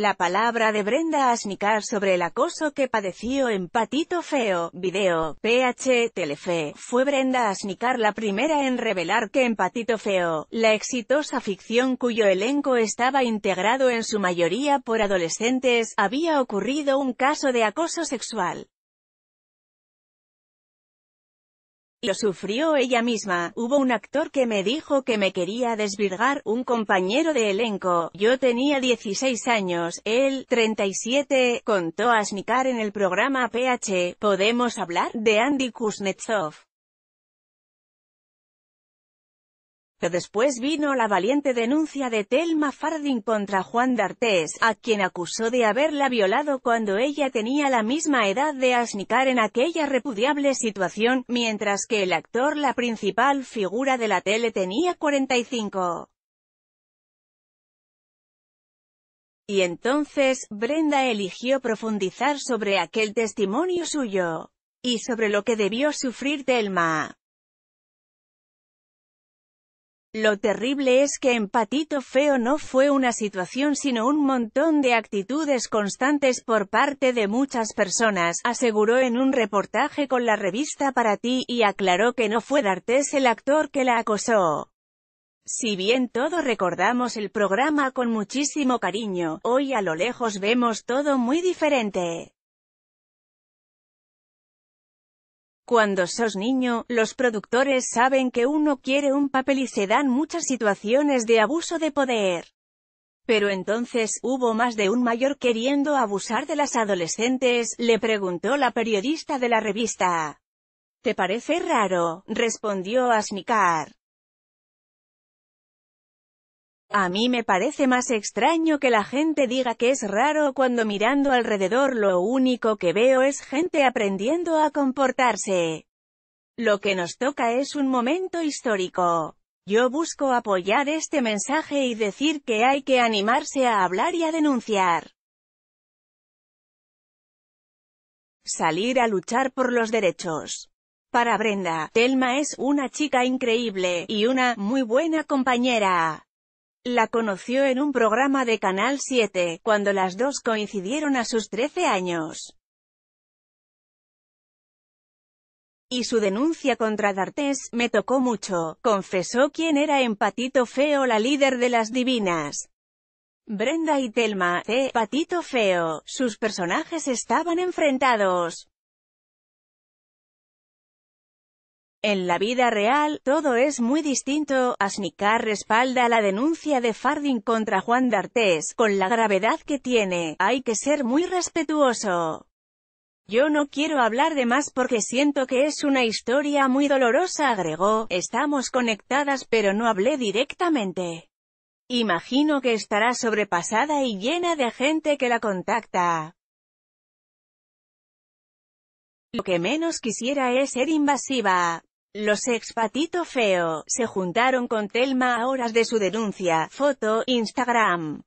la palabra de Brenda Asnicar sobre el acoso que padeció en Patito Feo, video, PH, Telefe, fue Brenda Asnicar la primera en revelar que en Patito Feo, la exitosa ficción cuyo elenco estaba integrado en su mayoría por adolescentes, había ocurrido un caso de acoso sexual. Lo sufrió ella misma, hubo un actor que me dijo que me quería desvirgar, un compañero de elenco, yo tenía 16 años, él, 37, contó a Snicar en el programa PH, podemos hablar, de Andy Kuznetsov. Pero después vino la valiente denuncia de Telma Fardin contra Juan D'Artés, a quien acusó de haberla violado cuando ella tenía la misma edad de Asnicar en aquella repudiable situación, mientras que el actor la principal figura de la tele tenía 45. Y entonces, Brenda eligió profundizar sobre aquel testimonio suyo. Y sobre lo que debió sufrir Telma. Lo terrible es que en Patito Feo no fue una situación sino un montón de actitudes constantes por parte de muchas personas, aseguró en un reportaje con la revista Para Ti, y aclaró que no fue D'Artes el actor que la acosó. Si bien todos recordamos el programa con muchísimo cariño, hoy a lo lejos vemos todo muy diferente. Cuando sos niño, los productores saben que uno quiere un papel y se dan muchas situaciones de abuso de poder. Pero entonces, hubo más de un mayor queriendo abusar de las adolescentes, le preguntó la periodista de la revista. ¿Te parece raro? respondió Asmikar. A mí me parece más extraño que la gente diga que es raro cuando mirando alrededor lo único que veo es gente aprendiendo a comportarse. Lo que nos toca es un momento histórico. Yo busco apoyar este mensaje y decir que hay que animarse a hablar y a denunciar. Salir a luchar por los derechos. Para Brenda, Telma es una chica increíble, y una muy buena compañera. La conoció en un programa de Canal 7, cuando las dos coincidieron a sus 13 años. y su denuncia contra D'Artes, me tocó mucho, confesó quien era en Patito Feo la líder de las divinas. Brenda y Telma, de Patito Feo, sus personajes estaban enfrentados. En la vida real, todo es muy distinto. Asnicar respalda la denuncia de Fardin contra Juan D'Artés, con la gravedad que tiene, hay que ser muy respetuoso. Yo no quiero hablar de más porque siento que es una historia muy dolorosa, agregó, estamos conectadas pero no hablé directamente. Imagino que estará sobrepasada y llena de gente que la contacta. Lo que menos quisiera es ser invasiva, los ex Feo se juntaron con Telma a horas de su denuncia. Foto, Instagram.